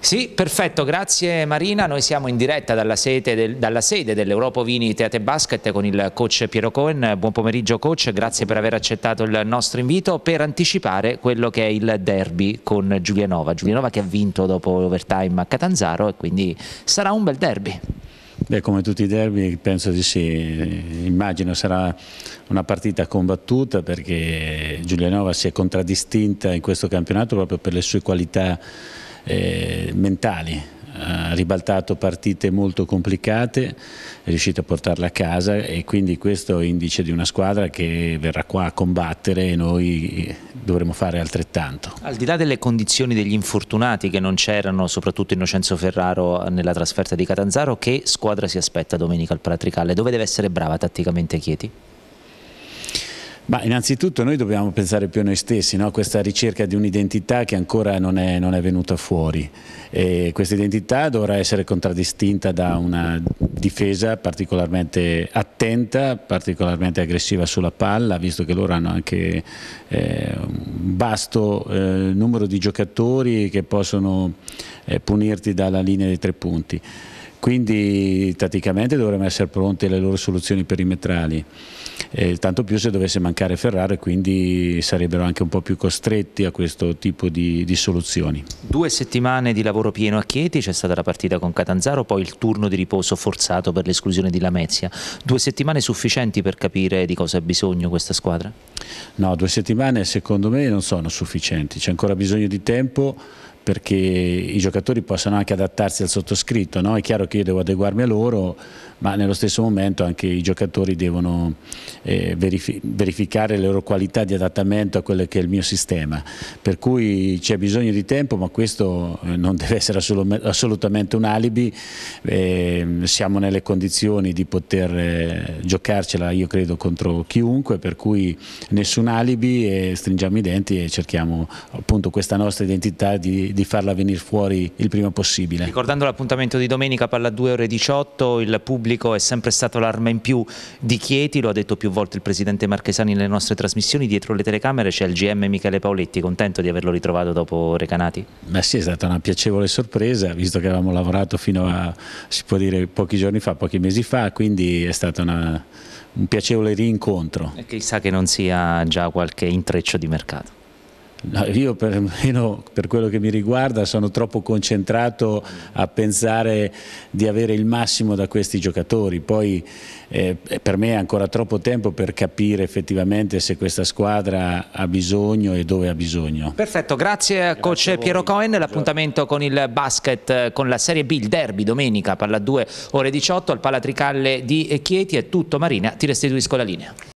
Sì, perfetto, grazie Marina. Noi siamo in diretta dalla, del, sede dell'Europa Vini Teate Basket con il coach Piero Cohen. Buon pomeriggio coach, grazie per aver accettato il nostro invito per anticipare quello che è il derby con Giulianova. Giulianova che ha vinto dopo l'overtime a Catanzaro e quindi sarà un bel derby. Beh, come tutti i derby penso di sì, immagino sarà una partita combattuta perché Giulianova si è contraddistinta in questo campionato proprio per le sue qualità eh, mentali, ha ribaltato partite molto complicate, è riuscito a portarla a casa e quindi questo è indice di una squadra che verrà qua a combattere e noi eh, dovremo fare altrettanto. Al di là delle condizioni degli infortunati che non c'erano, soprattutto Innocenzo Ferraro eh, nella trasferta di Catanzaro, che squadra si aspetta domenica al Pratricale? Dove deve essere brava tatticamente Chieti? Ma innanzitutto noi dobbiamo pensare più a noi stessi, a no? questa ricerca di un'identità che ancora non è, non è venuta fuori. E questa identità dovrà essere contraddistinta da una difesa particolarmente attenta, particolarmente aggressiva sulla palla, visto che loro hanno anche eh, un vasto eh, numero di giocatori che possono eh, punirti dalla linea dei tre punti. Quindi tatticamente dovremmo essere pronti alle loro soluzioni perimetrali eh, tanto più se dovesse mancare Ferrari quindi sarebbero anche un po' più costretti a questo tipo di, di soluzioni. Due settimane di lavoro pieno a Chieti, c'è stata la partita con Catanzaro, poi il turno di riposo forzato per l'esclusione di Lamezia, due settimane sufficienti per capire di cosa ha bisogno questa squadra? No, due settimane secondo me non sono sufficienti, c'è ancora bisogno di tempo perché i giocatori possano anche adattarsi al sottoscritto, no? è chiaro che io devo adeguarmi a loro, ma nello stesso momento anche i giocatori devono eh, verifi verificare le loro qualità di adattamento a quello che è il mio sistema, per cui c'è bisogno di tempo, ma questo eh, non deve essere assolutamente un alibi, eh, siamo nelle condizioni di poter eh, giocarcela io credo contro chiunque, per cui nessun alibi e stringiamo i denti e cerchiamo appunto questa nostra identità di di, farla venire fuori il prima possibile. Ricordando l'appuntamento di domenica palla 2 ore 18, il pubblico è sempre stato l'arma in più di Chieti, lo ha detto più volte il presidente Marchesani nelle nostre trasmissioni, dietro le telecamere c'è il GM Michele Paoletti, contento di averlo ritrovato dopo Recanati? Ma sì, è stata una piacevole sorpresa, visto che avevamo lavorato fino a, si può dire, pochi giorni fa, pochi mesi fa, quindi è stato una, un piacevole rincontro. E chissà che non sia già qualche intreccio di mercato. No, io perlomeno per quello che mi riguarda sono troppo concentrato a pensare di avere il massimo da questi giocatori, poi eh, per me è ancora troppo tempo per capire effettivamente se questa squadra ha bisogno e dove ha bisogno. Perfetto, grazie, grazie coach Piero Cohen, l'appuntamento con il basket, con la Serie B, il derby domenica, palla 2 ore 18 al Palatricalle di Chieti, è tutto Marina, ti restituisco la linea.